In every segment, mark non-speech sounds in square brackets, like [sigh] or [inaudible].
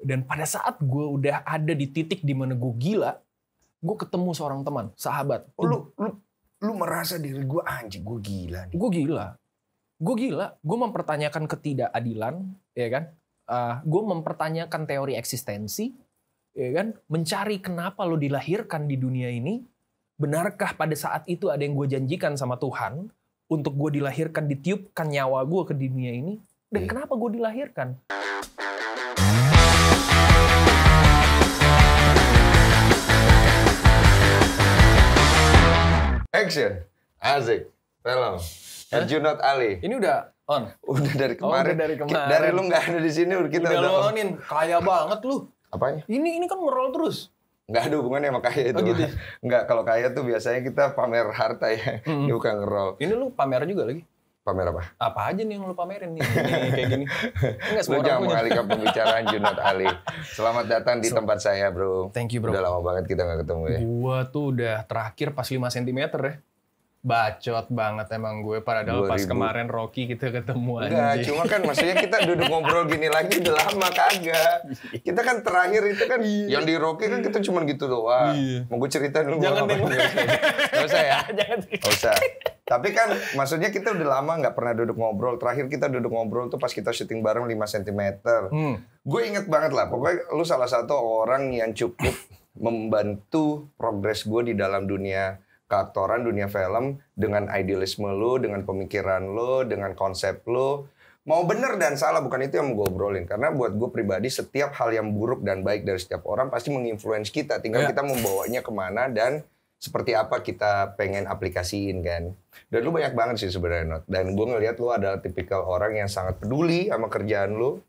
Dan pada saat gue udah ada di titik di mana gue gila, gue ketemu seorang teman, sahabat. Oh, lu, lu, lu merasa diri gue anjing, gue gila. Gue gila. Gue gila. Gue mempertanyakan ketidakadilan, ya kan? Uh, ah, gue mempertanyakan teori eksistensi, ya kan? Mencari kenapa lo dilahirkan di dunia ini. Benarkah pada saat itu ada yang gue janjikan sama Tuhan untuk gue dilahirkan, ditiupkan nyawa gue ke dunia ini? Dan yeah. kenapa gue dilahirkan? Action. Azik. Film. Arjunot Ali. Ini udah on. Udah dari kemarin. Oh, udah dari kemarin. Dari lu nggak ada di sini kita udah, udah onin. Kaya banget lu. Apanya? Ini ini kan ngerol terus. Nggak ada hubungannya sama kaya itu. Oh, gitu. Enggak, [laughs] kalau kaya tuh biasanya kita pamer harta ya. -hmm. [laughs] Ini bukan ngerol. Ini lu pamer juga lagi? Pamer apa? Apa aja nih yang lu pamerin nih, kayak gini? [laughs] Enggak semua lu jangan mengalihkan pembicaraan Junot Ali. Selamat datang di so, tempat saya, Bro. Thank you, Bro. Udah lama banget kita gak ketemu ya. Gue tuh udah terakhir pas 5 cm ya. Bacot banget emang gue padahal 2000. pas kemarin Rocky kita ketemu aja. Enggak, cuma kan maksudnya kita duduk [laughs] ngobrol gini lagi udah lama kagak. Kita kan terakhir itu kan iya. yang di Rocky kan kita cuma gitu doang. Iya. Mau gue cerita dulu Jangan deh. Enggak usah ya. [laughs] Jangan. Enggak usah. Tapi kan maksudnya kita udah lama nggak pernah duduk ngobrol. Terakhir kita duduk ngobrol tuh pas kita syuting bareng 5 cm. Hmm. Gue inget banget lah. Pokoknya lu salah satu orang yang cukup membantu progres gue di dalam dunia keaktoran, dunia film dengan idealisme lu, dengan pemikiran lu, dengan konsep lu. Mau bener dan salah bukan itu yang mau gue obrolin karena buat gue pribadi setiap hal yang buruk dan baik dari setiap orang pasti menginfluence kita. Tinggal ya. kita membawanya kemana dan seperti apa kita pengen aplikasiin kan. Dan lu banyak banget sih sebenarnya Not. Dan gue ngeliat lu adalah tipikal orang yang sangat peduli sama kerjaan lu.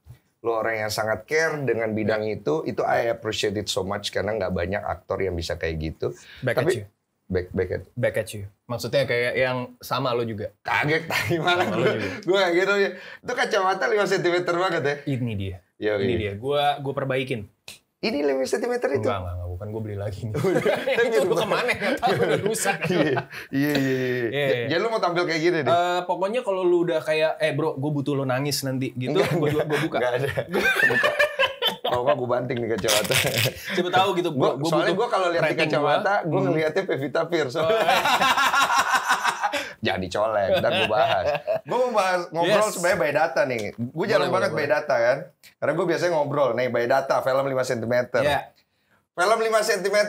Lu orang yang sangat care dengan bidang yeah. itu. Itu I appreciate it so much karena nggak banyak aktor yang bisa kayak gitu. Back Tapi, at you. Back, back at Back at you. Maksudnya kayak yang sama lu juga. Kaget, tadi [laughs] gimana? Gue kayak gitu ya. Itu kacamata lima cm banget ya. Ini dia. Yo, iya, ini, iya. ini dia. Gue gue perbaikin. Ini lebih sentimeter itu. Enggak, enggak, enggak. bukan gue beli lagi Tapi [laughs] yang [laughs] itu gitu. kemana ya? Tahu udah rusak. Iya iya iya, iya, iya, iya. Jadi lu mau tampil kayak gini deh. Uh, pokoknya kalau lu udah kayak eh bro, gue butuh lo nangis nanti gitu, gue buka. Enggak ada. [laughs] Gue Buka. Kalau gue banting nih kacamata. Coba tahu gitu. Gua, gua soalnya gue kalau lihat kacamata, gue hmm. ngeliatnya Pevita Pierce. Oh, Jangan dicolek, dan gue bahas. Gue mau bahas ngobrol yes. sebenarnya by data nih. Gue jalan boleh, banget boleh. by data kan. Karena gue biasanya ngobrol nih by data film 5 cm. Yeah. Film 5 cm.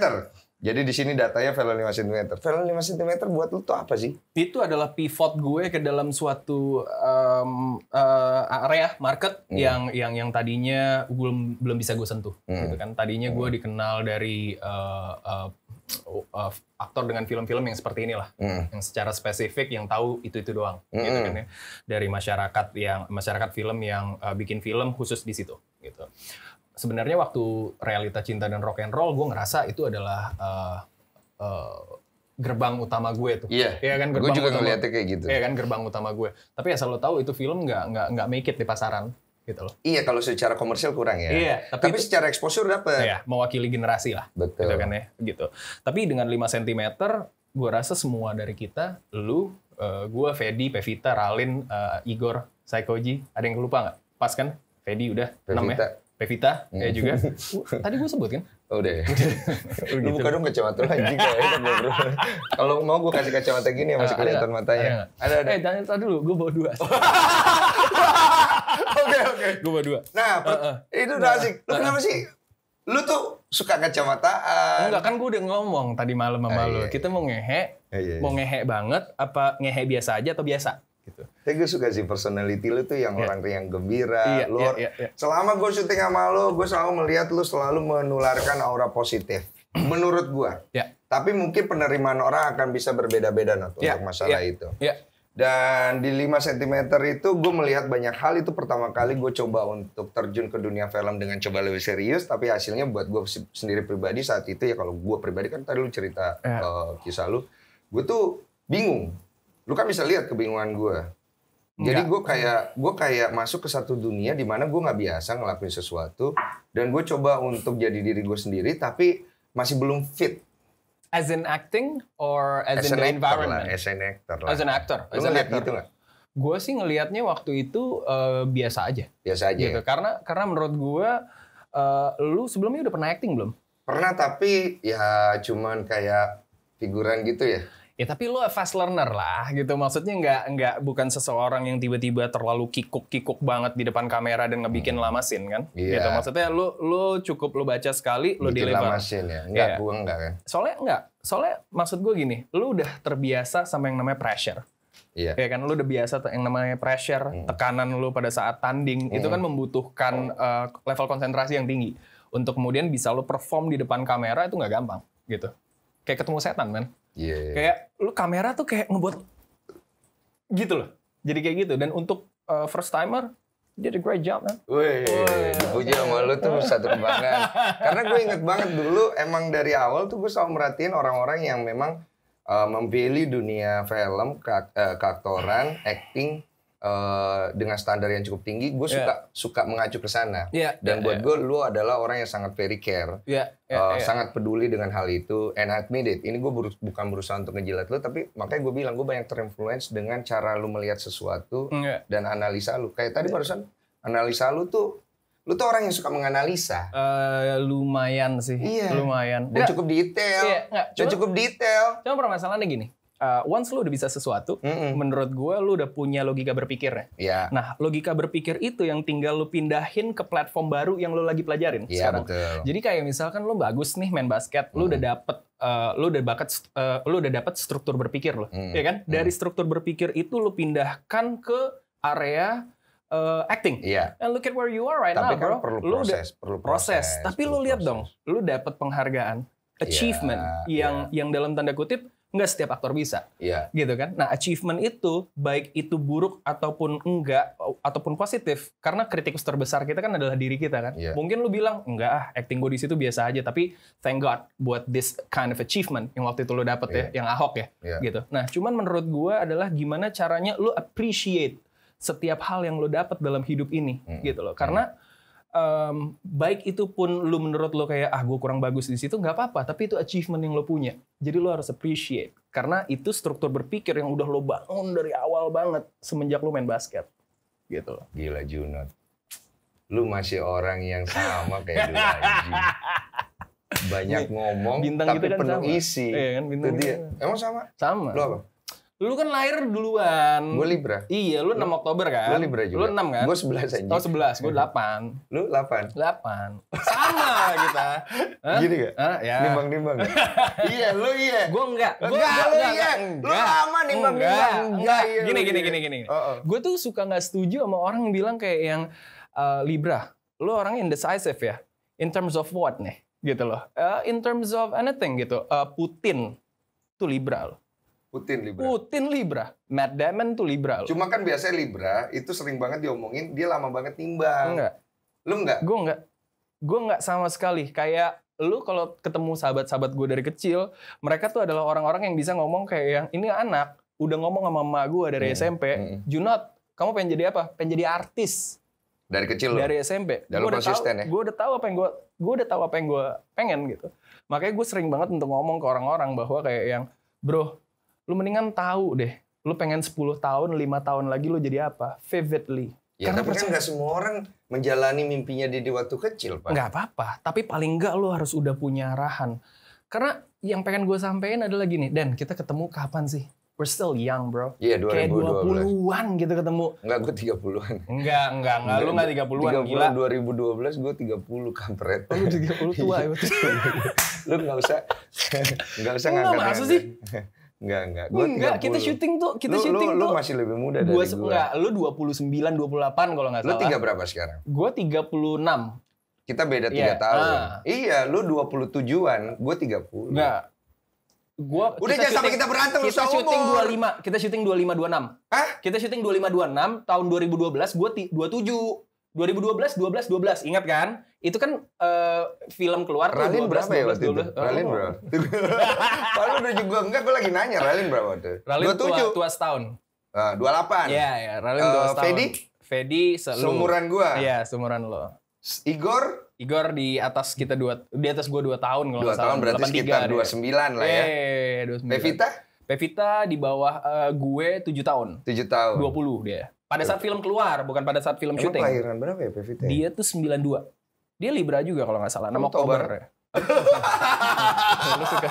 Jadi di sini datanya film 5 cm. Film 5 cm buat lu tuh apa sih? Itu adalah pivot gue ke dalam suatu um, uh, area market hmm. yang yang yang tadinya belum belum bisa gue sentuh. Hmm. Gitu kan. Tadinya hmm. gue dikenal dari uh, uh, Oh, uh, aktor dengan film-film yang seperti inilah, mm. yang secara spesifik yang tahu itu itu doang, mm. gitu hmm. kan ya. Dari masyarakat yang masyarakat film yang uh, bikin film khusus di situ, gitu. Sebenarnya waktu realita cinta dan rock and roll, gue ngerasa itu adalah uh, uh, gerbang utama gue tuh. Iya. Yeah. Ya kan gerbang gue juga utama, ngeliatnya kayak gitu. Iya kan gerbang utama gue. Tapi asal lo tahu itu film nggak nggak nggak make it di pasaran gitu loh. Iya kalau secara komersial kurang ya. Iya, tapi, tapi itu, secara exposure dapat. Iya, mewakili generasi lah. Gitu Betul. Gitu kan ya, gitu. Tapi dengan 5 cm gua rasa semua dari kita, lu, uh, eh, gue, Fedi, Pevita, Ralin, uh, Igor, Saikoji, ada yang lupa nggak? Pas kan? Fedi udah, 6 ya. Pevita, hmm. Eh, juga. [laughs] Tadi gue sebut kan? Oh, udah ya. [laughs] Lu gitu. buka dong kacamata lu anjing [laughs] Kalau mau gua kasih kacamata gini ya masih kelihatan matanya. Ada ada. Eh, tadi dulu, gua bawa dua. Oke oke. Gue berdua. Nah, uh, uh. itu udah asik. Lu kenapa sih? Lu tuh suka kacamataan. Enggak kan gue udah ngomong tadi malam sama ah, lu. Iya, iya. Kita mau ngehe, ah, iya, mau ngehe banget apa ngehe biasa aja atau biasa? gitu. Tapi gue suka sih personality lu tuh yang yeah. orang yang gembira. Yeah, yeah, yeah, yeah. selama gue syuting sama lu, gue selalu melihat lu selalu menularkan aura positif. [clears throat] menurut gue. Yeah. Tapi mungkin penerimaan orang akan bisa berbeda-beda yeah. untuk masalah yeah. itu. Yeah. Dan di 5 cm itu gue melihat banyak hal itu pertama kali gue coba untuk terjun ke dunia film dengan coba lebih serius tapi hasilnya buat gue sendiri pribadi saat itu ya kalau gue pribadi kan tadi lu cerita yeah. Ya. uh, kisah lu gue tuh bingung. Lu kan bisa lihat kebingungan gue. Jadi gue kayak gue kayak masuk ke satu dunia di mana gue nggak biasa ngelakuin sesuatu dan gue coba untuk jadi diri gue sendiri tapi masih belum fit As in acting or as, as in the environment? Lah, as an actor lah. As an actor. As an actor. gitu Gue sih ngelihatnya waktu itu uh, biasa aja. Biasa aja. Gitu. Ya? Karena karena menurut gue uh, lu sebelumnya udah pernah acting belum? Pernah tapi ya cuman kayak figuran gitu ya. Ya tapi lo fast learner lah gitu. Maksudnya nggak nggak bukan seseorang yang tiba-tiba terlalu kikuk-kikuk banget di depan kamera dan ngebikin hmm. scene kan. Iya. Gitu. Maksudnya lo lo cukup lo baca sekali lo Bikin deliver. scene ya. Enggak, yeah. gua enggak kan. Soalnya enggak. Soalnya maksud gua gini, lo udah terbiasa sama yang namanya pressure. Iya. Ya kan lu udah biasa yang namanya pressure, hmm. tekanan lu pada saat tanding hmm. itu kan membutuhkan uh, level konsentrasi yang tinggi untuk kemudian bisa lu perform di depan kamera itu nggak gampang gitu. Kayak ketemu setan, men. Yeah. Kayak lu kamera tuh kayak ngebuat gitu loh. Jadi kayak gitu dan untuk uh, first timer did a great job man. Wih, puji sama lu tuh [laughs] satu kebanggaan. Karena gue inget banget dulu emang dari awal tuh gue selalu merhatiin orang-orang yang memang uh, memilih dunia film, kak, uh, eh, kaktoran, acting Eh, dengan standar yang cukup tinggi, gue ya. suka yeah. suka mengacu ke sana. Yeah, Dan yeah, buat yeah. gue, lu adalah orang yang sangat very care, yeah, ya, ya, yeah, uh, yeah. sangat peduli dengan hal itu. And I admit it, ini gue berus bukan berusaha untuk ngejilat lu, tapi makanya gue bilang gue banyak terinfluence dengan cara lu melihat sesuatu mm, yeah. dan analisa lu. Kayak tadi yeah. barusan analisa lu tuh Lu tuh orang yang suka menganalisa. Uh, lumayan sih. Iya. Lumayan. Dan cukup detail. Iya, Cuma, Dan cukup detail. Cuma permasalahannya gini uh, once lu udah bisa sesuatu, mm -mm. menurut gue lu udah punya logika berpikirnya. Yeah. Nah, logika berpikir itu yang tinggal lu pindahin ke platform baru yang lu lagi pelajarin yeah, sekarang. Betul. Jadi kayak misalkan lu bagus nih main basket, mm. lu udah dapet Uh, lu udah bakat uh, lu udah dapat struktur berpikir lo, hmm. ya kan? Dari struktur berpikir itu lu pindahkan ke area uh, acting. Iya. And look at where you are right Tapi now, kan bro. Perlu lu udah perlu proses. Tapi perlu lu lihat dong, lu dapat penghargaan, iya, achievement yeah, yang yeah. yang dalam tanda kutip nggak setiap aktor bisa. Iya. Gitu kan? Nah, achievement itu baik itu buruk ataupun enggak ataupun positif karena kritikus terbesar kita kan adalah diri kita kan. Yeah. Mungkin lu bilang enggak ah acting gue di situ biasa aja tapi thank god buat this kind of achievement yang waktu itu lu dapet yeah. ya iya. yang Ahok ya yeah. gitu. Nah, cuman menurut gue adalah gimana caranya lu appreciate setiap hal yang lo dapat dalam hidup ini hmm. gitu loh karena hmm um, baik itu pun lu menurut lu kayak ah gue kurang bagus di situ nggak apa-apa tapi itu achievement yang lo punya jadi lo harus appreciate karena itu struktur berpikir yang udah lo bangun dari awal banget semenjak lu main basket gitu gila Junot lu masih orang yang sama kayak dulu banyak ngomong bintang tapi gitu kan penuh isi iya kan, bintang itu dia kan. emang sama sama lu apa Lu kan lahir duluan. Gue Libra. Iya, lu, lu 6 Oktober kan? Lu Libra juga. Lu 6 kan? Gue 11 aja. Oh, 11. Gue 8. Lu 8? 8. Sama kita. Hah? Gini gitu gak? Hah? Ya. Nimbang-nimbang ya? [laughs] Iya, lu iya. Gue enggak. Gua, enggak, enggak, lu enggak, iya. Enggak. Lu sama nimbang-nimbang. Enggak. Iya, gini, gini, iya. gini, gini. Oh, oh. Gue tuh suka gak setuju sama orang yang bilang kayak yang uh, Libra. Lu orang indecisive ya? In terms of what nih? Gitu loh. Uh, in terms of anything gitu. Uh, Putin Itu Libra loh Putin Libra. Putin Libra. Matt Damon tuh Libra loh. Cuma kan biasanya Libra itu sering banget diomongin, dia lama banget timbang. Enggak. Lu enggak? Gue enggak. Gue enggak sama sekali. Kayak lu kalau ketemu sahabat-sahabat gue dari kecil, mereka tuh adalah orang-orang yang bisa ngomong kayak yang ini anak udah ngomong sama mama gue dari hmm. SMP, hmm. Junot, kamu pengen jadi apa? Pengen jadi artis. Dari kecil Dari lho. SMP. Gue gua konsisten tahu, ya. Gue udah tahu apa yang gue gue udah tahu apa yang gue pengen gitu. Makanya gue sering banget untuk ngomong ke orang-orang bahwa kayak yang bro lu mendingan tahu deh lu pengen 10 tahun, 5 tahun lagi lu jadi apa? Vividly. Ya, Karena kan percaya... nggak semua orang menjalani mimpinya di, waktu kecil, Pak. nggak apa-apa, tapi paling nggak lu harus udah punya arahan. Karena yang pengen gue sampein adalah gini, Dan kita ketemu kapan sih? We're still young, bro. Iya, yeah, 2012. Kayak 20-an gitu ketemu. Enggak, gue 30-an. Enggak, enggak, enggak. enggak, Lu enggak 30-an, 30, gila. 2012 gue 30, kampret. Oh, lu 30 tua ya? [laughs] lu enggak usah, enggak usah ngangkat. Enggak, maksud ya, sih? Enggak, enggak. Gua enggak, 30. kita syuting tuh, kita lu, syuting lu, tuh. Lu masih lebih muda dari gua. Enggak, lu 29, 28 kalau enggak salah. Lu 3 berapa sekarang? Gua 36. Kita beda 3 iya. yeah. tahun. Ah. Iya, lu 27-an, gua 30. Enggak. Gua Udah jangan syuting, sampai kita berantem Kita syuting 25, kita syuting 25 26. Hah? Kita syuting 25 26, tahun 2012 gua 27. 2012 12 12 ingat kan? Itu kan uh, film keluar Ralin tuh 12, berapa ya waktu 12, 12, itu? Ralin oh. berapa? Kalau [laughs] udah juga enggak gue lagi nanya Ralin berapa waktu itu? Ralin 27. Tua, tua setahun. Ah, uh, 28. Iya, yeah, yeah, Ralin uh, eh, 2 setahun. Fedi? Fedi selalu. Seumuran gue. Iya, yeah, seumuran lo. Igor? Igor di atas kita dua di atas gue dua tahun kalau dua tahun berarti 83 sekitar dua sembilan lah ya. Iya, yeah, 29. Pevita? Pevita di bawah uh, gue 7 tahun. 7 tahun. 20 dia. Pada saat film keluar, bukan pada saat film Emang syuting. kelahiran berapa ya Pevita? Dia tuh 92. Dia Libra juga kalau nggak salah, Nama Oktober. lu suka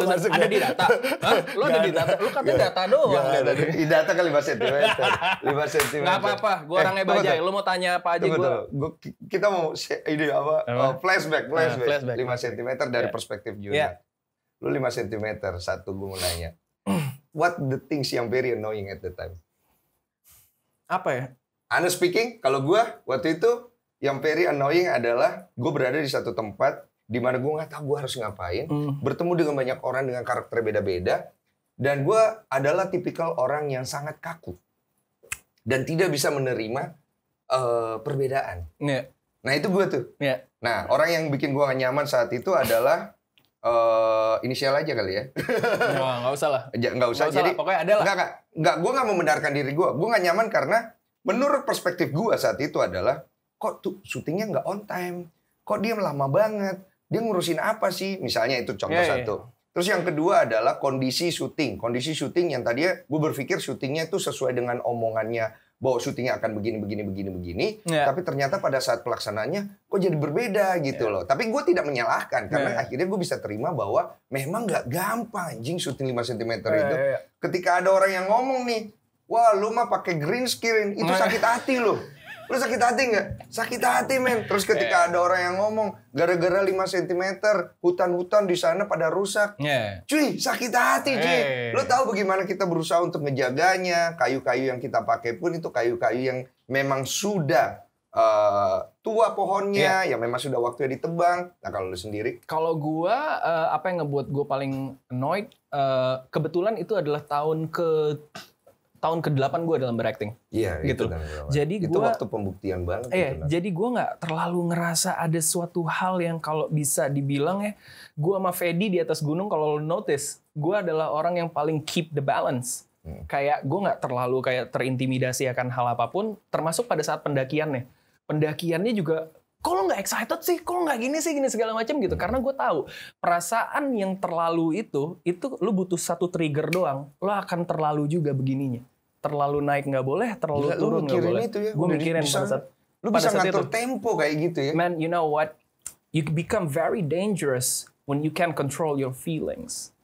lu ada di data Hah? lu ada, di data lu kata data doang ada di data kali lima sentimeter lima sentimeter Gak apa apa gue orangnya eh, bajai lu mau tanya apa aja gue gua, kita mau ini apa, apa? Oh, flashback nah, flashback, flashback. lima sentimeter dari yeah. perspektif Julia. yeah. lu lima sentimeter satu gue mau nanya [clears throat] what the things yang very annoying at the time apa ya? Honest speaking, kalau gue waktu itu yang very annoying adalah gue berada di satu tempat di mana gue nggak tahu gue harus ngapain, mm. bertemu dengan banyak orang dengan karakter beda-beda, dan gue adalah tipikal orang yang sangat kaku dan tidak bisa menerima uh, perbedaan. Yeah. Nah itu gue tuh. Yeah. Nah orang yang bikin gue nyaman saat itu adalah uh, inisial aja kali ya. [laughs] ya nggak usah lah. nggak usah. Gak usah jadi lah. pokoknya ada lah. Nggak, nggak. Gue nggak membenarkan diri gue. Gue nggak nyaman karena menurut perspektif gue saat itu adalah kok tuh syutingnya nggak on time, kok dia lama banget, dia ngurusin apa sih? Misalnya itu contoh yeah, iya. satu. Yeah. Terus yang kedua adalah kondisi syuting. Kondisi syuting yang tadi ya, gue berpikir syutingnya itu sesuai dengan omongannya bahwa syutingnya akan begini begini begini begini yeah. tapi ternyata pada saat pelaksanaannya kok jadi berbeda gitu yeah. loh tapi gue tidak menyalahkan karena yeah. akhirnya gue bisa terima bahwa memang nggak gampang anjing syuting 5 cm yeah, itu yeah, yeah. ketika ada orang yang ngomong nih wah lu mah pakai green screen itu nah. sakit hati loh Lu sakit hati nggak? Sakit hati men. Terus ketika yeah. ada orang yang ngomong gara-gara 5 cm hutan-hutan di sana pada rusak. Yeah. Cuy, sakit hati cuy. Hey. Eh. Lu tahu bagaimana kita berusaha untuk ngejaganya. Kayu-kayu yang kita pakai pun itu kayu-kayu yang memang sudah uh, tua pohonnya yeah. ya memang sudah waktunya ditebang. Nah kalau lu sendiri? Kalau gua uh, apa yang ngebuat gua paling annoyed uh, kebetulan itu adalah tahun ke tahun ke-8 gue dalam berakting. Iya, gitu. Itu Jadi itu waktu pembuktian banget. Iya, gitu, jadi gue nggak terlalu ngerasa ada suatu hal yang kalau bisa dibilang ya, gue sama Fedi di atas gunung kalau lo notice, gue adalah orang yang paling keep the balance. Hmm. Kayak gue nggak terlalu kayak terintimidasi akan hal apapun, termasuk pada saat pendakiannya. Pendakiannya juga kalau nggak excited sih, kalau nggak gini sih, gini segala macam gitu. Hmm. Karena gue tahu perasaan yang terlalu itu, itu lo butuh satu trigger doang, lo akan terlalu juga begininya terlalu naik nggak boleh, terlalu Gila, turun nggak boleh. Itu ya, gue mikirin bisa, pada saat lu pada bisa saat ngatur itu. tempo kayak gitu ya. Man, you know what? You become very dangerous when you can't control your feelings.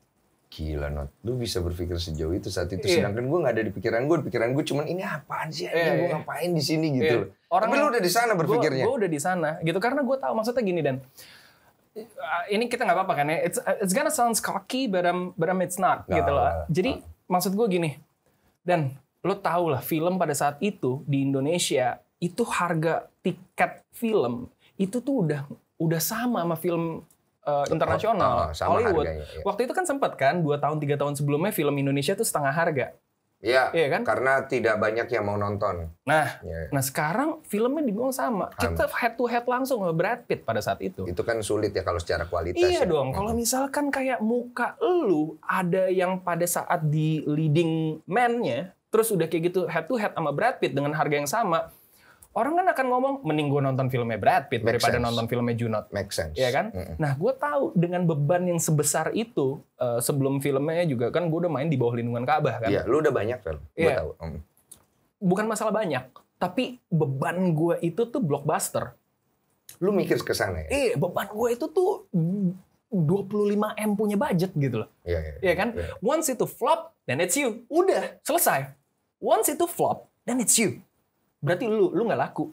Gila not, lu bisa berpikir sejauh itu saat itu. Yeah. Sedangkan gue nggak ada di pikiran gue, pikiran gue cuman ini apaan sih? Yeah, gue iya. ngapain di sini gitu. Yeah. Orang Tapi lu udah di sana berpikirnya. Gue udah di sana gitu karena gue tahu maksudnya gini dan eh, ini kita nggak apa-apa kan ya. It's eh, it's gonna sound cocky, but I'm but I'm it's not nah, gitu loh. Jadi nah. maksud gue gini, dan lo tau lah film pada saat itu di Indonesia itu harga tiket film itu tuh udah udah sama sama film uh, internasional oh, sama Hollywood. Harganya, ya. Waktu itu kan sempat kan dua tahun tiga tahun sebelumnya film Indonesia tuh setengah harga. Iya, iya kan? Karena tidak banyak yang mau nonton. Nah, ya. nah sekarang filmnya dibuang sama. Kita head to head langsung sama Brad Pitt pada saat itu. Itu kan sulit ya kalau secara kualitas. Iya ya. dong. Kalau misalkan kayak muka lu ada yang pada saat di leading man-nya terus udah kayak gitu head to head sama Brad Pitt dengan harga yang sama, orang kan akan ngomong mending gue nonton filmnya Brad Pitt Make daripada sense. nonton filmnya Junot. Make sense. Ya kan? Mm -hmm. Nah, gue tahu dengan beban yang sebesar itu uh, sebelum filmnya juga kan gue udah main di bawah lindungan Ka'bah kan. Iya, lu udah banyak kan. Iya. Gue tahu. Mm. Bukan masalah banyak, tapi beban gue itu tuh blockbuster. Lu mikir ke sana ya? Iya, eh, beban gue itu tuh 25M punya budget gitu loh. Iya, iya. Iya kan? Yeah. Once itu flop, then it's you. Udah, selesai Once itu flop, then it's you. Berarti lu lu nggak laku.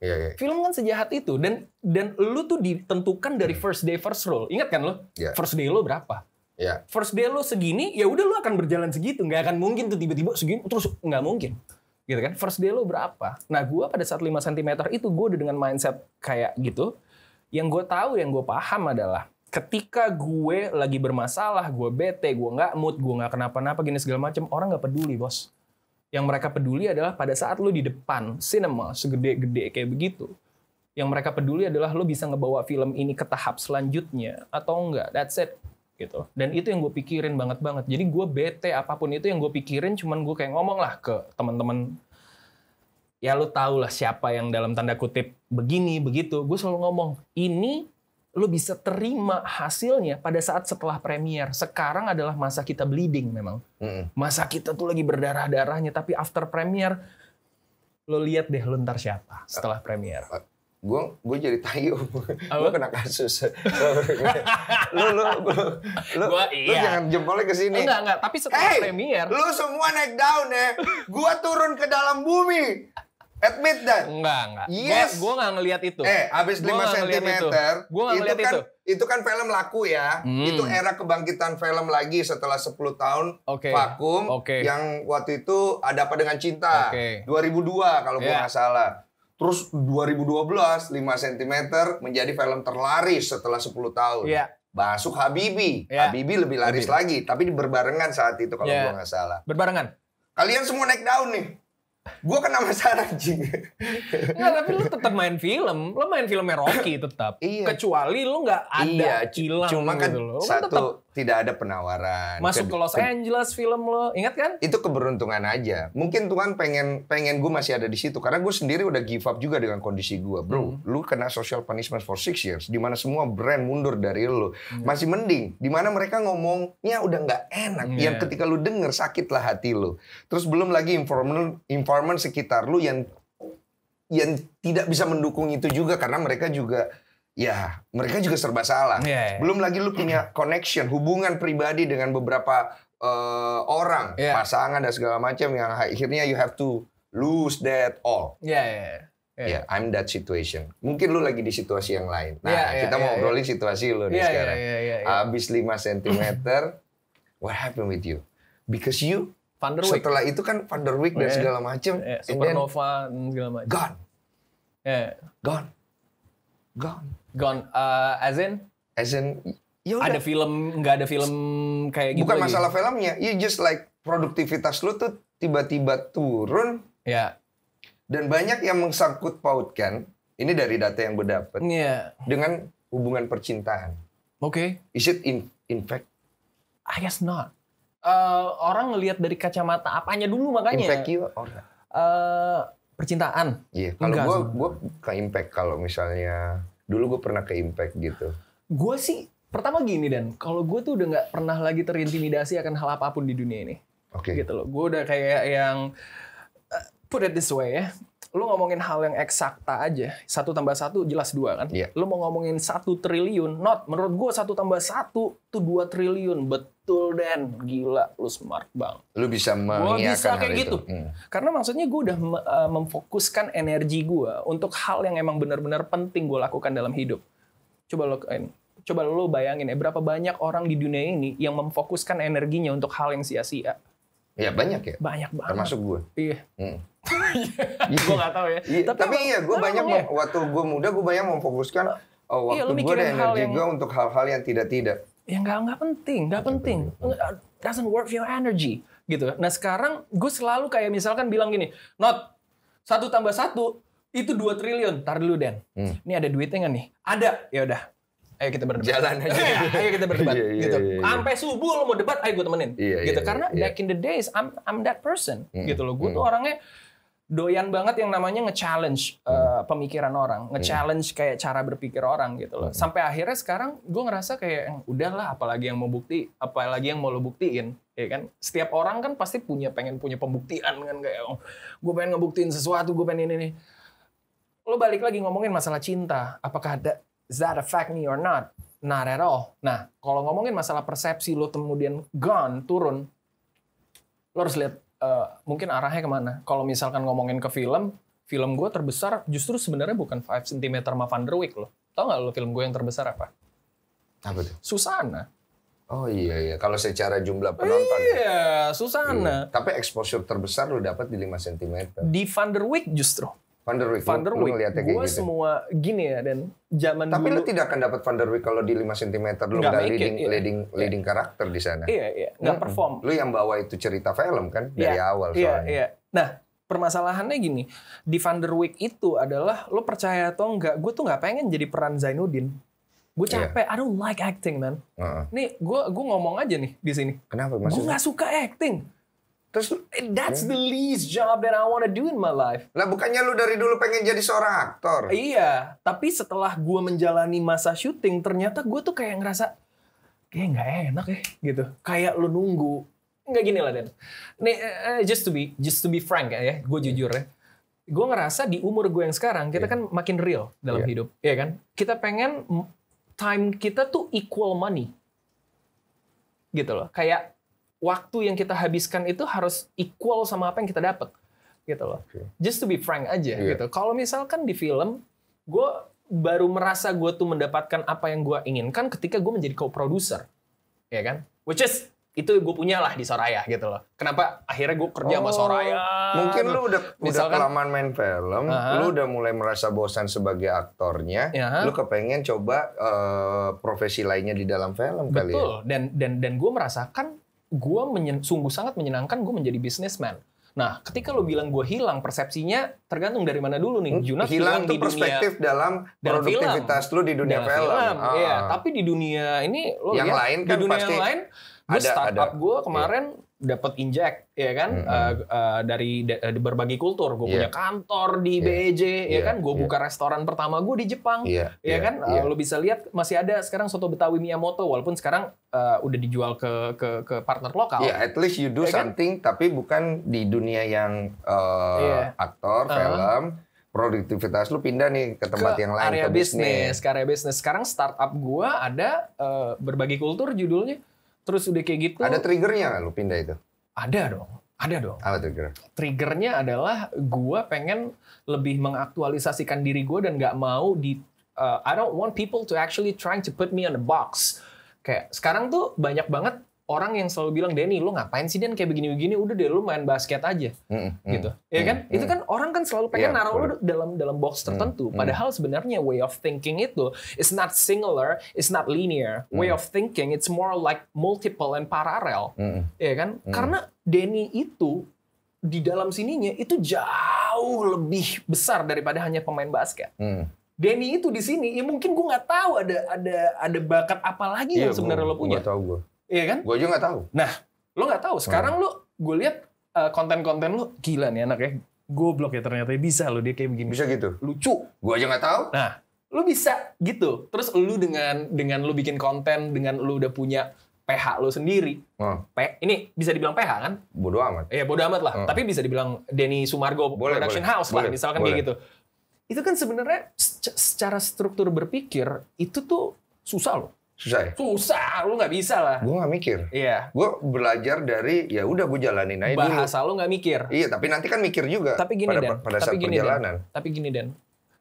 Iya, iya. Film kan sejahat itu dan dan lu tuh ditentukan dari hmm. first day first roll. Ingat kan lo? Yeah. First day lo berapa? Yeah. First day lo segini, ya udah lu akan berjalan segitu, nggak akan mungkin tuh tiba-tiba segini terus nggak mungkin, gitu kan? First day lo berapa? Nah gua pada saat 5 cm itu gua udah dengan mindset kayak gitu. Yang gue tahu, yang gue paham adalah ketika gue lagi bermasalah, gue bete, gue nggak mood, gue nggak kenapa-napa gini segala macam, orang nggak peduli bos. Yang mereka peduli adalah pada saat lu di depan cinema segede-gede kayak begitu, yang mereka peduli adalah lu bisa ngebawa film ini ke tahap selanjutnya atau enggak. That's it gitu. Dan itu yang gue pikirin banget banget. Jadi gue bete apapun itu yang gue pikirin, cuman gue kayak ngomong lah ke teman-teman. Ya lu tau lah siapa yang dalam tanda kutip begini begitu. Gue selalu ngomong ini lu bisa terima hasilnya pada saat setelah premier. Sekarang adalah masa kita bleeding memang. Mm. Masa kita tuh lagi berdarah-darahnya tapi after premier lu lihat deh lu ntar siapa setelah premier. Gue eh, gue jadi tayu [laughs] gue kena kasus. [laughs] lu lu lu gua, iya. lu jangan jempolnya ke sini. Enggak enggak, tapi setelah hey, premier. Lu semua naik down ya. Gua turun ke dalam bumi. Admit dan? Enggak, enggak. Yes. Gue gak ngeliat itu. Eh, abis lima sentimeter, cm, itu. Gua gak itu, kan, itu. itu kan film laku ya. Hmm. Itu era kebangkitan film lagi setelah 10 tahun okay. vakum. Okay. Yang waktu itu ada apa dengan cinta. Oke. Okay. 2002 kalau yeah. gue ya. gak salah. Terus 2012, 5 sentimeter menjadi film terlaris setelah 10 tahun. Yeah. Masuk Habibi. Yeah. Habibi lebih laris Habibi. lagi. Tapi berbarengan saat itu kalau yeah. gue gak salah. Berbarengan? Kalian semua naik daun nih. Gue kena masalah anjing. Enggak, tapi lu tetap main film. Lu main filmnya Rocky tetap. iya. Kecuali lu gak ada iya, Cuma kan gitu kan satu tidak ada penawaran. Masuk ke, ke Los Angeles film lo, ingat kan? Itu keberuntungan aja. Mungkin Tuhan pengen pengen gue masih ada di situ karena gue sendiri udah give up juga dengan kondisi gue, bro. Hmm. Lu kena social punishment for six years, di mana semua brand mundur dari lu. Hmm. Masih mending, di mana mereka ngomongnya udah nggak enak. hmm. Yang ketika lu denger sakitlah hati lu. Terus belum lagi informan informan sekitar lu yang yang tidak bisa mendukung itu juga karena mereka juga ya mereka juga serba salah. Yeah, yeah. Belum lagi lu punya connection, hubungan pribadi dengan beberapa uh, orang, yeah. pasangan dan segala macam yang akhirnya you have to lose that all. Iya, iya, iya. Ya, yeah, Yeah, yeah. yeah, I'm that situation. Mungkin lu lagi di situasi yang lain. Nah, yeah, yeah, kita yeah, mau ngobrolin yeah. situasi lu nih yeah, sekarang. Yeah, yeah, yeah, Abis 5 cm, what happened with you? Because you Vanderwijk. Setelah itu kan Vanderwijk dan segala macam. Yeah, Supernova dan segala macam. Gone. Yeah. Gone. Gone. Gone uh, as in? As in ya udah. ada film nggak ada film kayak gitu bukan lagi. masalah filmnya you just like produktivitas lu tuh tiba-tiba turun ya yeah. dan banyak yang mengsangkut pautkan ini dari data yang gue dapet yeah. dengan hubungan percintaan oke okay. is it in in fact I guess not uh, orang ngelihat dari kacamata apanya dulu makanya impact you or Uh, percintaan iya yeah. kalau gue gue ke impact kalau misalnya dulu gue pernah ke impact gitu gue sih pertama gini dan kalau gue tuh udah nggak pernah lagi terintimidasi akan hal apapun di dunia ini Oke. Okay. Gitu loh. Gue udah kayak yang eh, put it this way ya. Lo ngomongin hal yang eksakta aja. Satu tambah satu jelas dua kan. Yeah. Lo mau ngomongin satu triliun. Not menurut gue satu tambah satu tuh dua triliun. But betul Dan gila lu smart bang lu bisa mengiakan bisa gitu itu. Hmm. karena maksudnya gue udah eh, memfokuskan energi gue untuk hal yang emang benar-benar penting gue lakukan dalam hidup coba lo coba lo bayangin ya berapa banyak orang di dunia ini yang memfokuskan energinya untuk hal yang sia-sia Ya banyak ya. Banyak banget. Termasuk gue. Iya. Hmm. [laughs] gue gak tau ya. Iya. Tapi, Tapi iya, gue banyak ya. waktu gue muda gue banyak memfokuskan oh, iya, waktu iya, gue dan energi yang... gue untuk hal-hal yang tidak-tidak ya nggak nggak penting, nggak penting. Uh, doesn't worth your energy gitu. Nah sekarang gue selalu kayak misalkan bilang gini, not satu tambah satu itu 2 triliun. Tar dulu Den. Hmm. Ini ada duitnya nggak nih? Ada. Ya udah. Ayo kita berdebat. Jalan aja. Ya, ayo kita berdebat. [laughs] yeah, yeah, gitu. Yeah, iya. Sampai subuh lo mau debat, ayo gue temenin. Iya, gitu. Iya, Karena back in the days, I'm I'm that person. Hmm. Gitu loh. Gue hmm. tuh orangnya doyan banget yang namanya nge-challenge uh, pemikiran orang, hmm. nge-challenge kayak cara berpikir orang gitu loh. Hmm. Sampai akhirnya sekarang gue ngerasa kayak yang eh, udahlah apalagi yang mau bukti, apalagi yang mau lo buktiin, ya kan? Setiap orang kan pasti punya pengen punya pembuktian kan kayak oh, gue pengen ngebuktiin sesuatu, gue pengen ini nih. Lo balik lagi ngomongin masalah cinta, apakah ada is that a fact me or not? Not at all. Nah, kalau ngomongin masalah persepsi lo kemudian gone, turun, lo harus lihat uh, mungkin arahnya kemana. Kalau misalkan ngomongin ke film, film gue terbesar justru sebenarnya bukan 5 cm sama Van Der Wijk loh. Tau gak lo film gue yang terbesar apa? Apa tuh? Susana. Oh iya iya, kalau secara jumlah penonton ya. Iya, Susana. Hmm. Tapi exposure terbesar lo dapat di 5 cm. Di Van Der Wijk justru. Van der Wijk. Van der Wijk. Gue gitu. semua gini ya dan zaman Tapi dulu, lo tidak akan dapat Van kalau di 5 cm lu nggak leading, it, leading iya. Iya. leading karakter di sana. Iya iya. Nggak hmm. perform. Lu yang bawa itu cerita film kan yeah. dari awal iya, soalnya. Iya iya. Nah permasalahannya gini di Van itu adalah lu percaya atau enggak gue tuh nggak pengen jadi peran Zainuddin gue capek yeah. I don't like acting man uh -uh. nih gue gue ngomong aja nih di sini kenapa gue nggak suka acting Terus that's hmm. the least job that I want to do in my life. Lah bukannya lu dari dulu pengen jadi seorang aktor? Iya, tapi setelah gua menjalani masa syuting ternyata gua tuh kayak ngerasa kayak nggak enak ya eh. gitu. Kayak lu nunggu. Nggak gini lah Den. Nih uh, just to be just to be frank ya, gue iya. jujur ya. Gue ngerasa di umur gue yang sekarang kita yeah. kan makin real dalam yeah. hidup, ya kan? Kita pengen time kita tuh equal money. Gitu loh. Kayak waktu yang kita habiskan itu harus equal sama apa yang kita dapat gitu loh. Okay. Just to be frank aja yeah. gitu. Kalau misalkan di film, gue baru merasa gue tuh mendapatkan apa yang gue inginkan ketika gue menjadi co-producer, ya kan? Which is itu gue punya lah di Soraya gitu loh. Kenapa akhirnya gue kerja oh, sama Soraya? Mungkin lu udah Misalkan, udah kelamaan main film, uh -huh. lu udah mulai merasa bosan sebagai aktornya, uh ya. -huh. lu kepengen coba uh, profesi lainnya di dalam film Betul. kali ya. Dan dan dan gue merasakan gue menyen, sungguh sangat menyenangkan gue menjadi businessman. Nah, ketika lo bilang gue hilang, persepsinya tergantung dari mana dulu nih. Hmm, Junas hilang, hilang di perspektif dunia, dalam produktivitas lo di dunia dalam film. film. Iya. Ah. Iya, tapi di dunia ini lo yang lihat, lain kan di dunia pasti yang lain, gue startup gue kemarin iya dapat injek ya kan mm -hmm. uh, uh, dari uh, berbagai kultur gue yeah. punya kantor di yeah. BEJ yeah. Iya. kan gue yeah. buka restoran pertama gue di Jepang yeah. ya yeah. kan yeah. Uh, iya. lo bisa lihat masih ada sekarang soto Betawi Miyamoto walaupun sekarang uh, udah dijual ke ke ke partner lokal ya yeah, at least you do yeah, kan? something kan? tapi bukan di dunia yang uh, yeah. aktor uh -huh. film produktivitas lu pindah nih ke tempat ke yang lain area ke bisnis, ke area bisnis. Sekarang startup gue ada uh, berbagai kultur judulnya Terus udah kayak gitu. Ada triggernya nggak lu pindah itu? Ada dong. Ada dong. Apa trigger? Triggernya adalah gue pengen lebih mengaktualisasikan diri gue dan nggak mau di uh, I don't want people to actually trying to put me on a box. Kayak sekarang tuh banyak banget orang yang selalu bilang Denny lu ngapain sih Dan kayak begini-begini udah deh lu main basket aja mm, mm, gitu ya kan mm, itu kan orang kan selalu pengen yeah, naruh lu dalam dalam box tertentu padahal sebenarnya way of thinking itu is not singular is not linear way of thinking it's more like multiple and parallel ya kan karena Denny itu di dalam sininya itu jauh lebih besar daripada hanya pemain basket mm. Denny itu di sini ya mungkin gue nggak tahu ada ada ada bakat apa lagi iya, yang sebenarnya lo punya. Gak tahu gue. Iya kan? Gue juga gak tahu. Nah, lo gak tahu. Sekarang hmm. lo, gue lihat eh, konten-konten lo gila nih anak ya. Goblok ya ternyata ya. bisa lo dia kayak begini. Bisa gitu. Lucu. Gue aja gak tahu. Nah, lo bisa gitu. Terus lo dengan dengan lo bikin konten, dengan lo udah punya PH lo sendiri. Hmm. P, ini bisa dibilang PH kan? Bodoh amat. Iya, bodoh amat lah. Hmm. Tapi bisa dibilang Denny Sumargo boleh, Production boleh. House boleh, lah, misalkan boleh. kayak gitu. Itu kan sebenarnya secara struktur berpikir itu tuh susah loh susah ya? susah lu nggak bisa lah gue nggak mikir iya gue belajar dari ya udah gue jalanin aja bahasa lu nggak mikir iya tapi nanti kan mikir juga tapi gini pada, dan pada saat tapi gini perjalanan dan, tapi gini dan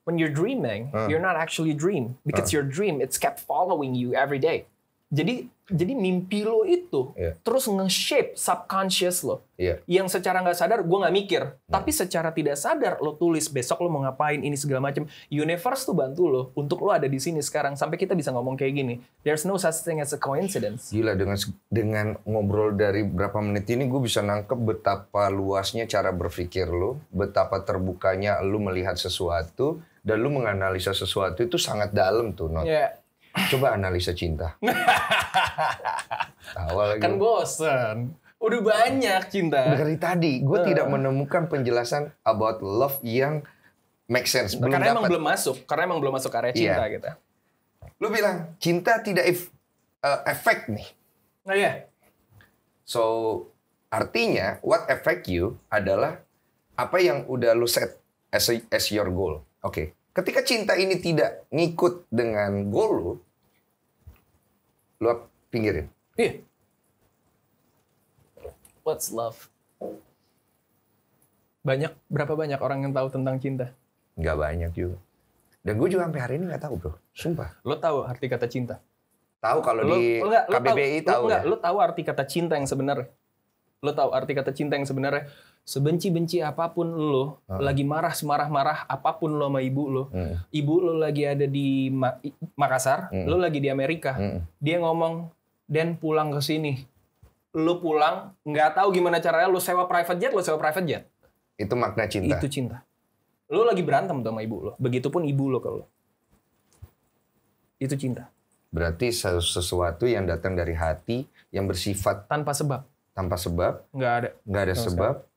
when you're dreaming hmm. you're not actually dream because hmm. your dream it's kept following you every day jadi jadi mimpi lo itu yeah. terus nge-shape subconscious lo. Yeah. Yang secara nggak sadar gue nggak mikir, hmm. tapi secara tidak sadar lo tulis besok lo mau ngapain ini segala macam. Universe tuh bantu lo untuk lo ada di sini sekarang sampai kita bisa ngomong kayak gini. There's no such thing as a coincidence. Gila dengan dengan ngobrol dari berapa menit ini gue bisa nangkep betapa luasnya cara berpikir lo, betapa terbukanya lo melihat sesuatu dan lo menganalisa sesuatu itu sangat dalam tuh, not. Yeah Coba analisa cinta. Awal [laughs] kan gitu. bosen. Udah banyak cinta. Dari tadi gue uh. tidak eh. menemukan penjelasan about love yang make sense. Belum karena dapet. emang belum masuk. Karena emang belum masuk area cinta yeah. gitu. Lu bilang cinta tidak if, uh, efek nih. Nah, oh, yeah. So artinya what affect you adalah apa yang udah lu set as, a, as your goal. Oke. Okay. Ketika cinta ini tidak ngikut dengan goal lu, lu pinggirin. Iya. Yeah. What's love? Banyak berapa banyak orang yang tahu tentang cinta? Gak banyak juga. Dan gue juga sampai hari ini nggak tahu bro, sumpah. Lo tahu arti kata cinta? Tahu kalau di lo, KBBI lo tahu, tahu lo, ya. Lo tahu arti kata cinta yang sebenarnya? lo tau arti kata cinta yang sebenarnya sebenci-benci apapun lo, uh. lagi marah semarah-marah apapun lo sama ibu lo, uh. ibu lo lagi ada di Ma Makassar, uh. lo lagi di Amerika, uh. dia ngomong dan pulang ke sini, lo pulang nggak tahu gimana caranya lo sewa private jet, lo sewa private jet. Itu makna cinta. Itu cinta. Lo lagi berantem tuh sama ibu lo, begitupun ibu lo kalau Itu cinta. Berarti sesuatu yang datang dari hati yang bersifat tanpa sebab tanpa sebab. Nggak ada. Nggak ada sebab. Sekali.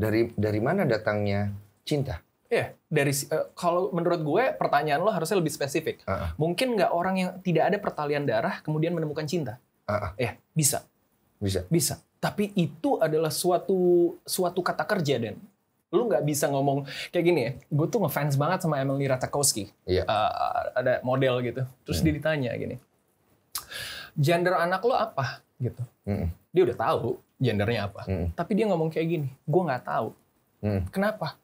Dari dari mana datangnya cinta? Iya, dari uh, kalau menurut gue pertanyaan lo harusnya lebih spesifik. Uh -uh. Mungkin nggak orang yang tidak ada pertalian darah kemudian menemukan cinta. Uh -uh. Ya, bisa. Bisa. Bisa. Tapi itu adalah suatu suatu kata kerja dan lu nggak bisa ngomong kayak gini ya. Gue tuh ngefans banget sama Emily Ratajkowski. Iya. Uh, ada model gitu. Terus hmm. dia ditanya gini gender anak lo apa gitu. Mm. Dia udah tahu gendernya apa, mm. tapi dia ngomong kayak gini, gue nggak tahu. Mm. Kenapa?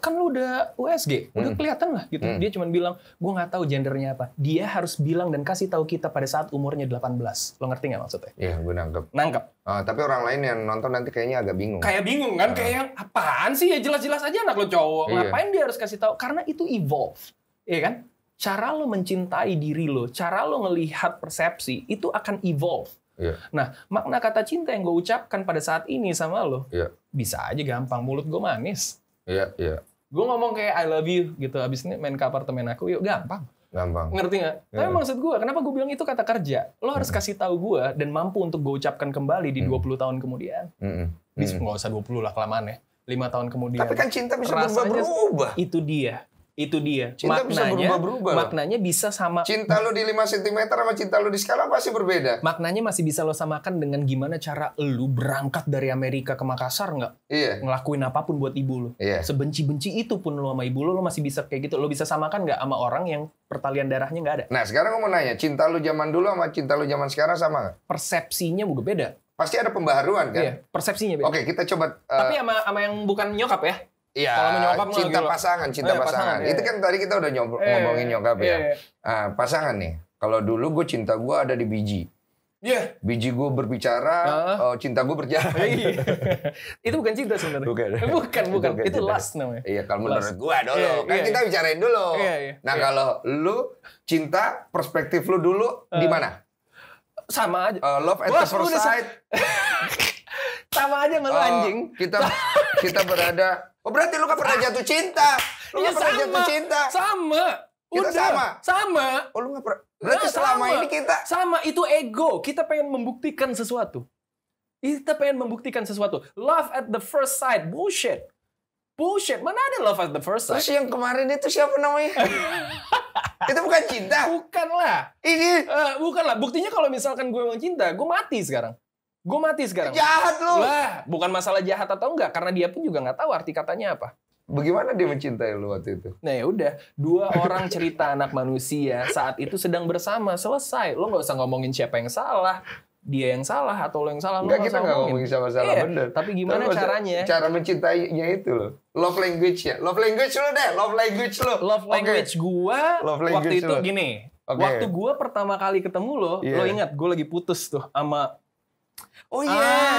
Kan lu udah USG, mm. udah kelihatan lah gitu. Mm. Dia cuma bilang, gue nggak tahu gendernya apa. Dia harus bilang dan kasih tahu kita pada saat umurnya 18. Lo ngerti nggak maksudnya? Iya, gue nangkep. Nangkep. oh, tapi orang lain yang nonton nanti kayaknya agak bingung. Kayak bingung kan, uh. kayak ah. yang apaan sih ya jelas-jelas aja anak lo cowok. yeah. Ngapain dia harus kasih tahu? Karena itu evolve, iya kan? cara lo mencintai diri lo, cara lo melihat persepsi itu akan evolve. Yeah. Nah, makna kata cinta yang gue ucapkan pada saat ini sama lo, yeah. bisa aja gampang mulut gue manis. Iya, yeah, Yeah. Gue ngomong kayak I love you gitu, abis ini main ke apartemen aku, yuk gampang. Gampang. Ngerti nggak? Yeah. Tapi iya. maksud gue, kenapa gue bilang itu kata kerja? Lo harus mm. kasih tahu gue dan mampu untuk gue ucapkan kembali di mm. 20 tahun kemudian. Mm. -hmm. Di, mm. usah 20 lah kelamaan ya. 5 tahun kemudian. Tapi kan cinta bisa berubah-berubah. Itu dia itu dia cinta maknanya bisa berubah berubah maknanya bisa sama cinta lo di 5 cm sama cinta lo di skala pasti berbeda maknanya masih bisa lo samakan dengan gimana cara lo berangkat dari Amerika ke Makassar nggak iya ngelakuin apapun buat ibu lo iya. sebenci benci itu pun lo sama ibu lo lo masih bisa kayak gitu lo bisa samakan nggak sama orang yang pertalian darahnya nggak ada nah sekarang gue mau nanya cinta lo zaman dulu sama cinta lo zaman sekarang sama nggak persepsinya udah beda pasti ada pembaharuan kan iya, persepsinya beda oke kita coba uh... tapi sama sama yang bukan nyokap ya Iya, cinta pasangan, cinta oh, iya, pasangan. pasangan. Iya. Itu kan tadi kita udah nyob- eh, iya, iya, ngomongin iya. nyokap ya. iya, ya. Iya. Nah, pasangan nih. Kalau dulu gue cinta gue ada di biji. Iya. Yeah. Biji gue berbicara, uh. huh eh, cinta gue berjalan. Iya. [laughs] itu bukan cinta sebenarnya. Bukan. Eh, bukan, bukan. bukan itu last namanya. Iya, kalau menurut gue dulu. Iya, kan iya. kita bicarain dulu. Iya, iya. Nah, iya. kalau lu cinta perspektif lu dulu uh. di mana? Sama aja. Uh, love at first sight. [laughs] Sama aja sama uh, anjing. Kita [laughs] kita berada Oh berarti lu gak pernah ah. jatuh cinta. Lu ya gak pernah jatuh cinta. Sama. Udah. sama. Sama. Oh lu gak pernah. Berarti nah, selama sama. ini kita. Sama itu ego. Kita pengen membuktikan sesuatu. Kita pengen membuktikan sesuatu. Love at the first sight. Bullshit. Bullshit. Mana ada love at the first sight? Terus yang kemarin itu siapa namanya? [laughs] itu bukan cinta. Bukan lah. Ini. Uh, eh, bukan lah. Buktinya kalau misalkan gue emang cinta, gue mati sekarang. Gue mati sekarang. Jahat lu. Lah, bukan masalah jahat atau enggak, karena dia pun juga nggak tahu arti katanya apa. Bagaimana dia mencintai lu waktu itu? Nah ya udah, dua orang cerita anak manusia saat itu sedang bersama, selesai. Lo nggak usah ngomongin siapa yang salah, dia yang salah atau lo yang salah. Enggak, kita nggak ngomongin sama salah iya, bener. Tapi gimana Tapi caranya? Cara mencintainya itu lo. Love language ya. Love language lo deh, love language lo. Love language okay. gua love language waktu itu lo. gini. Okay. Waktu gua pertama kali ketemu lo, yeah. lo iya. ingat gue lagi putus tuh sama Oh iya. Yeah.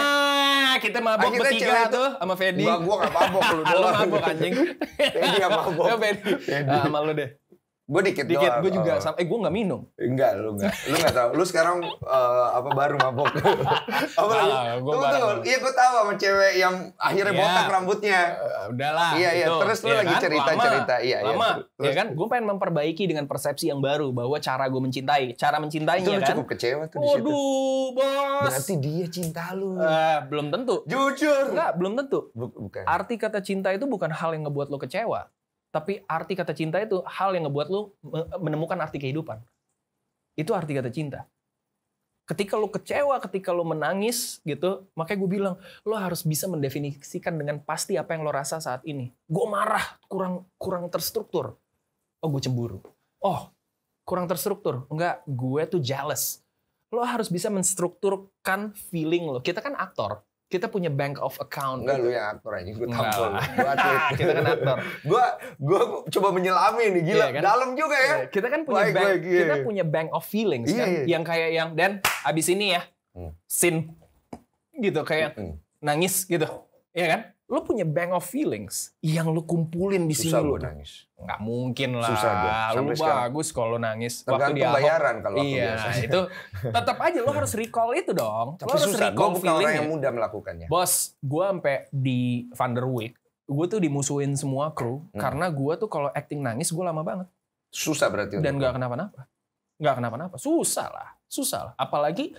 Ah, kita mabok Akhirnya bertiga itu, tuh sama Fedi. Gua gua gak mabok lu [laughs] doang. lu mabok anjing. Fedi gak mabok. Fedi. Ah, sama lu deh. Gue dikit, dikit doang. Gue juga, oh. eh gue gak minum. Enggak, lu gak. Lu gak tau. Lu sekarang uh, apa baru mabok? [laughs] apa nah, lagi? Gue tunggu, Iya gue tau sama cewek yang akhirnya yeah. botak rambutnya. Uh, udahlah. Iya, iya. Gitu. Terus lu ya lagi cerita-cerita. Kan? Iya, iya. Lama. Iya Terus. Ya kan? Gue pengen memperbaiki dengan persepsi yang baru bahwa cara gue mencintai. Cara mencintainya itu lu kan. cukup kecewa tuh Waduh, disitu. bos. Berarti dia cinta lu. Uh, belum tentu. Jujur. Enggak, belum tentu. Bukan. Arti kata cinta itu bukan hal yang ngebuat lo kecewa tapi arti kata cinta itu hal yang ngebuat lu menemukan arti kehidupan. Itu arti kata cinta. Ketika lu kecewa, ketika lu menangis gitu, makanya gue bilang, lo harus bisa mendefinisikan dengan pasti apa yang lo rasa saat ini. Gue marah, kurang kurang terstruktur. Oh, gue cemburu. Oh, kurang terstruktur. Enggak, gue tuh jealous. Lo harus bisa menstrukturkan feeling lo. Kita kan aktor kita punya bank of account. Enggak gitu. lu yang aktor aja, gue tampol. Gue [laughs] kita kan aktor. Gua, gue coba menyelami nih, gila. Iya, kan? Dalam juga ya. Iya, kita kan punya baik, bank, baik, iya. kita iya. punya bank of feelings iya, kan, iya, iya. yang kayak yang dan abis ini ya, hmm. sin gitu kayak hmm. nangis gitu, iya kan? lo punya bank of feelings yang lo kumpulin di Susah sini lo nangis. Nggak mungkin lah. Susah gue. lo sekarang. bagus kalau lo nangis. Tergantung waktu di bayaran kalau iya, biasa. itu [laughs] tetap aja lo harus recall itu dong. Tapi lo harus susah. recall gue bukan orang yang mudah melakukannya. Bos, gue sampai di Vanderwijk gue tuh dimusuhin semua kru hmm. karena gue tuh kalau acting nangis gue lama banget. Susah berarti. Dan nggak kenapa-napa. Nggak kenapa-napa. Susah lah. Susah lah. Apalagi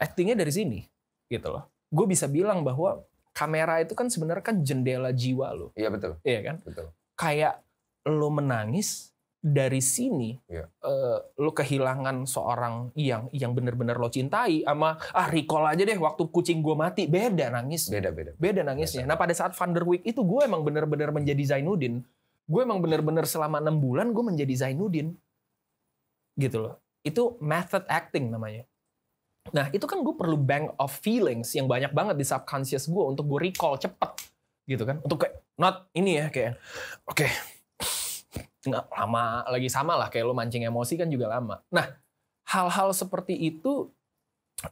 actingnya dari sini gitu loh. Gue bisa bilang bahwa kamera itu kan sebenarnya kan jendela jiwa lo. Iya betul. Iya kan? Betul. Kayak lo menangis dari sini uh, lo kehilangan seorang yang yang benar-benar lo cintai sama ah recall aja deh waktu kucing gue mati beda nangis beda beda beda nangisnya beda. nah pada saat Van der Wijk itu gue emang benar-benar menjadi Zainuddin gue emang benar-benar selama enam bulan gue menjadi Zainuddin gitu loh itu method acting namanya Nah itu kan gue perlu bank of feelings yang banyak banget di subconscious gue untuk gue recall cepet gitu kan. Untuk kayak not ini ya kayak oke okay. nggak lama lagi sama lah kayak lo mancing emosi kan juga lama. Nah hal-hal seperti itu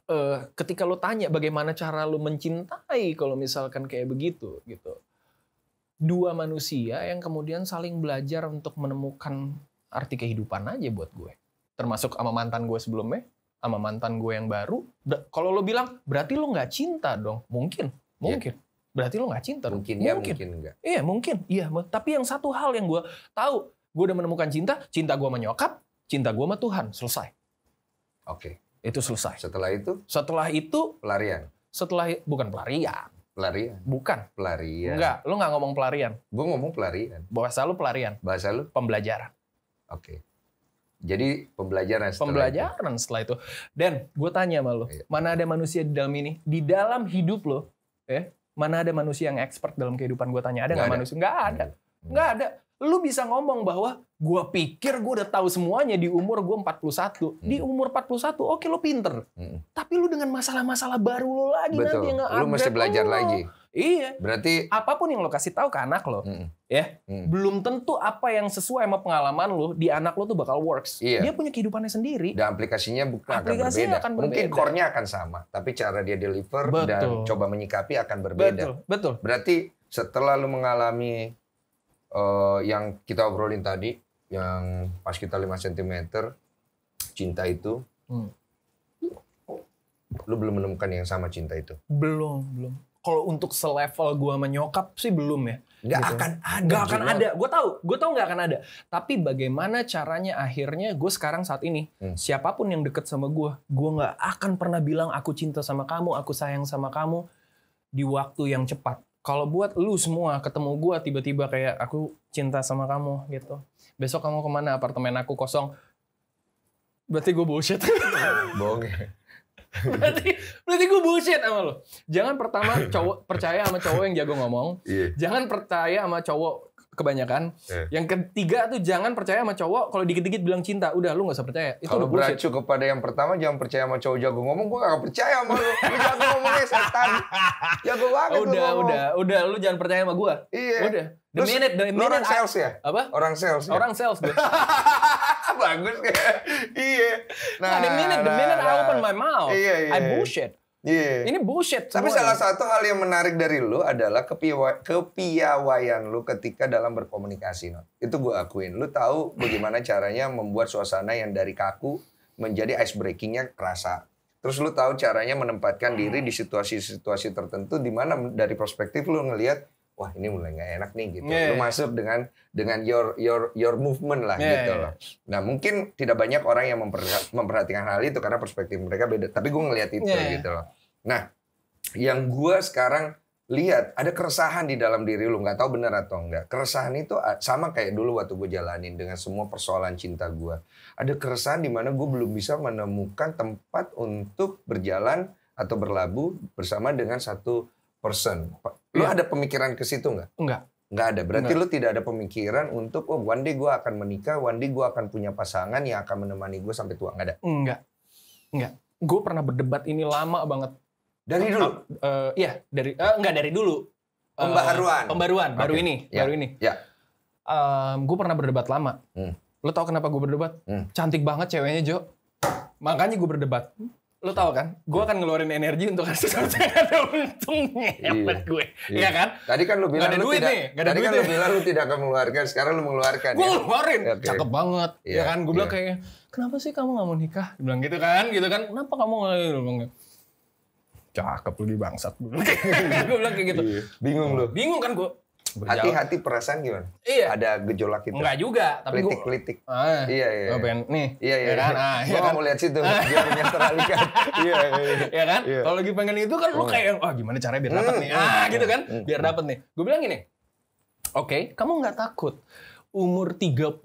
eh, ketika lo tanya bagaimana cara lo mencintai kalau misalkan kayak begitu gitu. Dua manusia yang kemudian saling belajar untuk menemukan arti kehidupan aja buat gue. Termasuk sama mantan gue sebelumnya sama mantan gue yang baru, kalau lo bilang berarti lo nggak cinta dong, mungkin, iya. mungkin. ya. Berarti lo nggak cinta mungkin, dong. Ya, mungkin, enggak. Iya, mungkin. Iya, tapi yang satu hal yang gue tahu, gue udah menemukan cinta, cinta gue menyokap, cinta gue sama Tuhan, selesai. Oke. Okay. Itu selesai. Setelah itu? Setelah itu pelarian. Setelah bukan pelarian. Pelarian. Bukan. Pelarian. Enggak, lo nggak ngomong pelarian. Gue ngomong pelarian. Bahasa lo pelarian. Bahasa lo? Pembelajaran. Oke. Okay. Jadi pembelajaran setelah pembelajaran itu. setelah itu. Dan gue tanya sama lo, iya. mana ada manusia di dalam ini? Di dalam hidup lo, eh, mana ada manusia yang expert dalam kehidupan gue tanya? Ada nggak manusia? Nggak ada. Nggak ada. Lu bisa ngomong bahwa gue pikir gue udah tahu semuanya di umur gue 41. Hmm. Di umur 41, oke okay, lo pinter. Hmm. Tapi lu dengan masalah-masalah baru lo lagi Betul. nanti yang Lu mesti belajar lo. lagi Iya. Berarti apapun yang lo kasih tahu ke anak lo, mm, ya, mm. belum tentu apa yang sesuai sama pengalaman lo di anak lo tuh bakal works. Iya. Dia punya kehidupannya sendiri. Dan aplikasinya bukan aplikasinya akan berbeda. Akan berbeda. Mungkin core-nya akan sama, tapi cara dia deliver Betul. dan coba menyikapi akan berbeda. Betul. Betul. Berarti setelah lo mengalami uh, yang kita obrolin tadi, yang pas kita 5 cm cinta itu, hmm. lo belum menemukan yang sama cinta itu. Belum, belum kalau untuk selevel gue menyokap sih belum ya. Gak gitu. akan ada. Gak akan ada. Gue tahu, gue tahu gak akan ada. Tapi bagaimana caranya akhirnya gue sekarang saat ini, hmm. siapapun yang deket sama gue, gue gak akan pernah bilang aku cinta sama kamu, aku sayang sama kamu di waktu yang cepat. Kalau buat lu semua ketemu gue tiba-tiba kayak aku cinta sama kamu gitu. Besok kamu kemana? Apartemen aku kosong. Berarti gue bullshit. Bohong ya. [laughs] berarti berarti gue bullshit sama lo. Jangan pertama [coughs] cowok percaya sama cowok yang jago ngomong. Yeah. Jangan percaya sama cowok kebanyakan. Yeah. Yang ketiga tuh jangan percaya sama cowok kalau dikit-dikit bilang cinta. Udah lu nggak usah percaya. Itu kalau beracu kepada yang pertama jangan percaya sama cowok jago ngomong. Gue gak percaya sama lo. Lu jago ngomongnya setan. Jago banget Udah, ngomong. udah, udah. Lu jangan percaya sama gue. Iya. Udah. The Terus, minute, the minute. Lu orang sales ya? Apa? Orang sales. Ya? Orang sales gue. [laughs] bagus kayak [laughs] iya nah, the minute the nah, minute nah, I open my mouth iya, iya. I bullshit Yeah. Ini bullshit. Tapi salah satu hal yang menarik dari lu adalah kepiwa, kepiawaian lu ketika dalam berkomunikasi. No. Itu gue akuin. Lu tahu bagaimana caranya membuat suasana yang dari kaku menjadi ice breakingnya kerasa. Terus lu tahu caranya menempatkan diri di situasi-situasi tertentu di mana dari perspektif lu ngelihat wah ini mulai nggak enak nih gitu. Yeah. Lu iya. masuk dengan dengan your your your movement lah yeah, gitu iya. loh. Nah, mungkin tidak banyak orang yang memperhatikan hal itu karena perspektif mereka beda, tapi gue ngelihat itu yeah. Iya. gitu loh. Nah, yang gue sekarang lihat ada keresahan di dalam diri lu nggak tahu benar atau enggak keresahan itu sama kayak dulu waktu gue jalanin dengan semua persoalan cinta gue ada keresahan di mana gue belum bisa menemukan tempat untuk berjalan atau berlabuh bersama dengan satu person lu ya. ada pemikiran ke situ nggak? Enggak. Nggak ada. Berarti Enggak. lo tidak ada pemikiran untuk oh one day gua akan menikah, one day gua akan punya pasangan yang akan menemani gua sampai tua. Nggak ada. Enggak. Enggak. gua pernah berdebat ini lama banget. Dari dulu? Uh, uh, iya, dari uh, enggak dari dulu. Uh, eh, pembaruan, Pembaruan, okay. baru ini, ya. baru ini. Ya. Um, gue pernah berdebat lama. Hmm. Lo tau kenapa gue berdebat? Hmm. Cantik banget ceweknya Jo. Makanya gue berdebat lo tau kan, gue akan ngeluarin energi untuk hasil sesuatu yang ada untungnya iya, buat gue, iya. ya kan? Tadi kan lo kan bilang lu tidak, tadi kan lo bilang lo tidak akan mengeluarkan, sekarang lo mengeluarkan. Gue ya? ngeluarin, okay. cakep banget, yeah, ya iya, kan? Gue bilang yeah. kayaknya, kenapa sih kamu gak mau nikah? Dia bilang gitu kan, gitu kan? Kenapa kamu gak mau nikah? Cakep lu di bangsat [laughs] gue bilang kayak gitu. Iya. Bingung lo? Bingung kan gue, Hati-hati perasaan gimana? Iya. Ada gejolak itu. Enggak juga, tapi gue Gua... Ah, iya. Iya, iya, iya. Gua pengen nih. Iya, iya. Ya kan? Iya. Ah, iya kan? mau lihat situ biar ah. [laughs] menetralkan. [laughs] iya, iya. Iya kan? Iya. Kalau lagi pengen itu kan lu hmm. kayak ah gimana caranya biar dapat hmm, nih. Ah, hmm, gitu kan? Biar dapat nih. Gue bilang gini. Oke, kamu nggak takut umur 37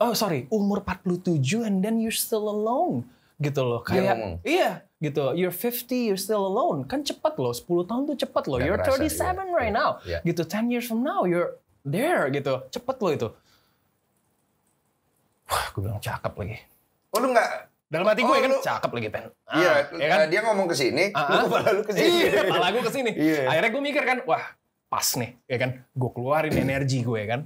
oh sorry umur 47 and then you're still alone gitu loh kayak iya gitu you're 50 you're still alone kan cepat loh 10 tahun tuh cepat loh you're thirty 37 right iya. now iya. gitu 10 years from now you're there gitu cepat loh itu wah gue bilang cakep lagi oh lu nggak dalam hati gue oh, kan lu, cakep lagi Pen. Ah, iya, ya kan? Nah, dia ngomong ke sini, uh-huh. lu ah. kepala iya, ke sini. Iya, gue ke sini. yeah. Akhirnya gue mikir kan, wah, pas nih, ya kan? Gue keluarin energi gue ya kan.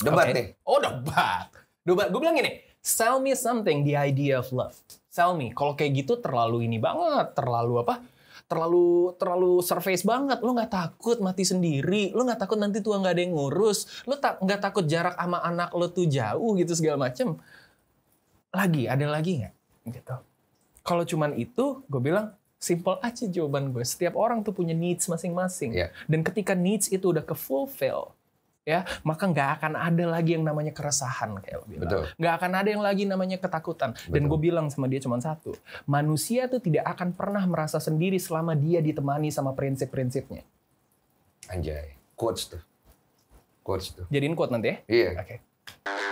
Debat okay. nih. Oh, debat. Debat. Gue bilang gini, sell me something the idea of love. Tell me. Kalau kayak gitu terlalu ini banget, terlalu apa? terlalu terlalu surface banget Lo nggak takut mati sendiri Lo nggak takut nanti tua nggak ada yang ngurus Lo tak nggak takut jarak ama anak lo tuh jauh gitu segala macem lagi ada lagi nggak gitu kalau cuman itu gue bilang simple aja jawaban gue setiap orang tuh punya needs masing-masing yeah. dan ketika needs itu udah ke fulfill ya maka nggak akan ada lagi yang namanya keresahan kayak lo bilang nggak akan ada yang lagi namanya ketakutan Betul. dan gue bilang sama dia cuma satu manusia tuh tidak akan pernah merasa sendiri selama dia ditemani sama prinsip-prinsipnya anjay quotes tuh quotes tuh jadiin quote nanti ya iya oke okay.